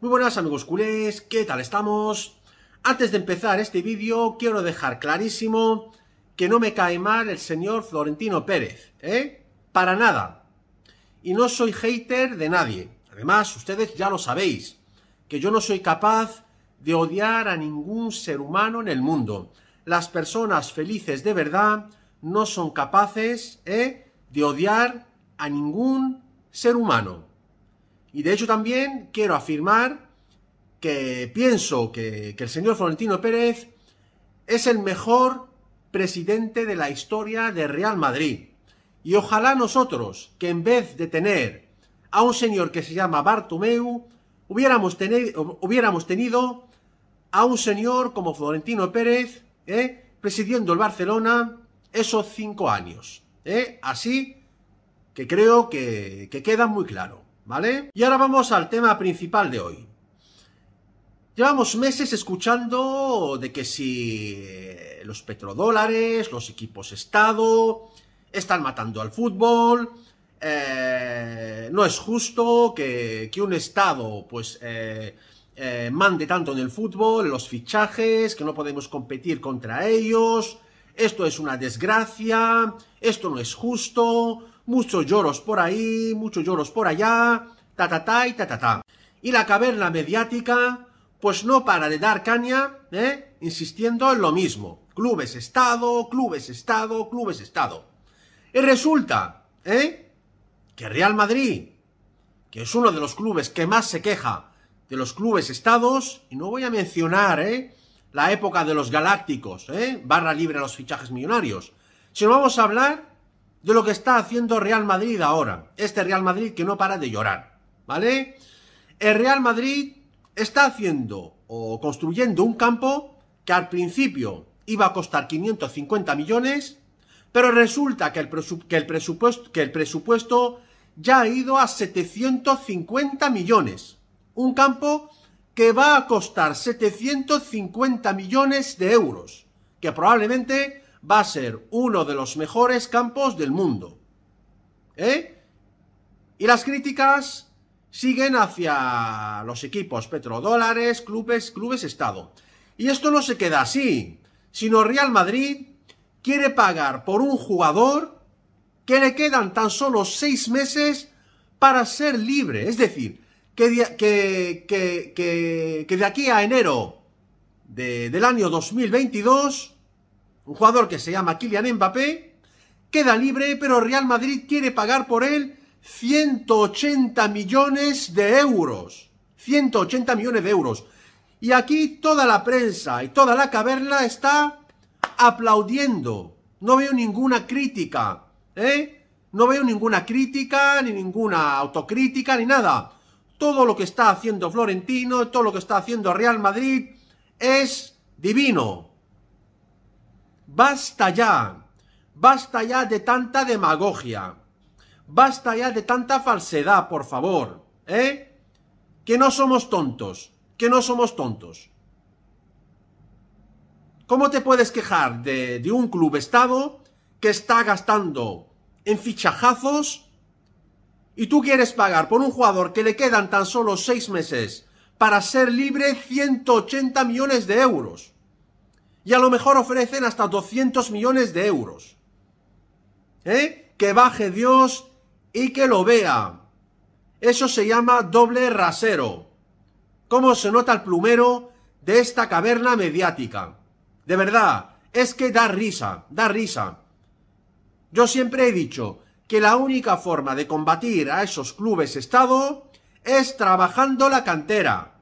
Muy buenas amigos culés, ¿qué tal estamos? Antes de empezar este vídeo quiero dejar clarísimo que no me cae mal el señor Florentino Pérez, ¿eh? Para nada. Y no soy hater de nadie. Además, ustedes ya lo sabéis, que yo no soy capaz de odiar a ningún ser humano en el mundo. Las personas felices de verdad no son capaces ¿eh? de odiar a ningún ser humano. Y de hecho también quiero afirmar que pienso que, el señor Florentino Pérez es el mejor presidente de la historia de Real Madrid. Y ojalá nosotros, que en vez de tener a un señor que se llama Bartomeu, hubiéramos, tenido, hubiéramos tenido a un señor como Florentino Pérez, ¿eh? presidiendo el Barcelona esos cinco años. ¿eh? Así que creo que queda muy claro. ¿vale? Y ahora vamos al tema principal de hoy. Llevamos meses escuchando de que si eh, los petrodólares, los equipos Estado, están matando al fútbol, eh, no es justo que, un Estado pues eh, mande tanto en el fútbol, los fichajes, que no podemos competir contra ellos, esto es una desgracia, esto no es justo, muchos lloros por ahí, muchos lloros por allá, ta ta ta y ta ta ta. Y la caverna mediática, pues no para de dar caña, ¿eh? insistiendo en lo mismo. Clubes Estado, clubes Estado, clubes Estado. Y resulta, ¿eh? Que Real Madrid, que es uno de los clubes que más se queja de los clubes Estados, y no voy a mencionar, ¿eh? La época de los galácticos, ¿eh? Barra libre a los fichajes millonarios. Si vamos a hablar de lo que está haciendo Real Madrid ahora. Este Real Madrid que no para de llorar, ¿vale? El Real Madrid está haciendo o construyendo un campo que al principio iba a costar 550 millones, pero resulta que el, que el, presupuesto, que el presupuesto ya ha ido a 750 millones. Un campo que va a costar 750 millones de euros, que probablemente va a ser uno de los mejores campos del mundo. ¿Eh? Y las críticas siguen hacia los equipos petrodólares, clubes, clubes Estado. Y esto no se queda así, sino Real Madrid quiere pagar por un jugador que le quedan tan solo seis meses para ser libre. Es decir, que, de, aquí a enero del año 2022 un jugador que se llama Kylian Mbappé, queda libre, pero Real Madrid quiere pagar por él 180 millones de euros. 180 millones de euros. Y aquí toda la prensa y toda la caverna está aplaudiendo. No veo ninguna crítica, ¿eh? No veo ninguna crítica, ni ninguna autocrítica, ni nada. Todo lo que está haciendo Florentino, todo lo que está haciendo Real Madrid es divino. Basta ya. Basta ya de tanta demagogia. Basta ya de tanta falsedad, por favor. ¿Eh? Que no somos tontos. Que no somos tontos. ¿Cómo te puedes quejar de, de un club estado que está gastando en fichajazos y tú quieres pagar por un jugador que le quedan tan solo seis meses para ser libre 180 millones de euros? Y a lo mejor ofrecen hasta 200 millones de euros. ¿Eh? Que baje Dios y que lo vea. Eso se llama doble rasero. ¿Cómo se nota el plumero de esta caverna mediática? De verdad, es que da risa, da risa. Yo siempre he dicho que la única forma de combatir a esos clubes Estado es trabajando la cantera,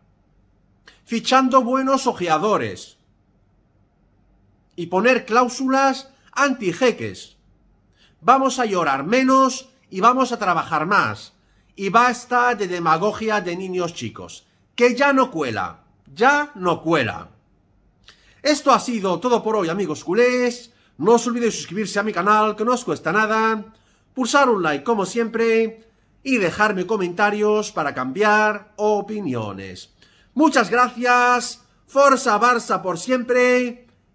fichando buenos ojeadores, y poner cláusulas anti-jeques. Vamos a llorar menos y vamos a trabajar más. Y basta de demagogia de niños chicos, que ya no cuela, ya no cuela. Esto ha sido todo por hoy amigos culés. No os olvidéis suscribirse a mi canal, que no os cuesta nada, pulsar un like como siempre y dejarme comentarios para cambiar opiniones. Muchas gracias, Forza Barça por siempre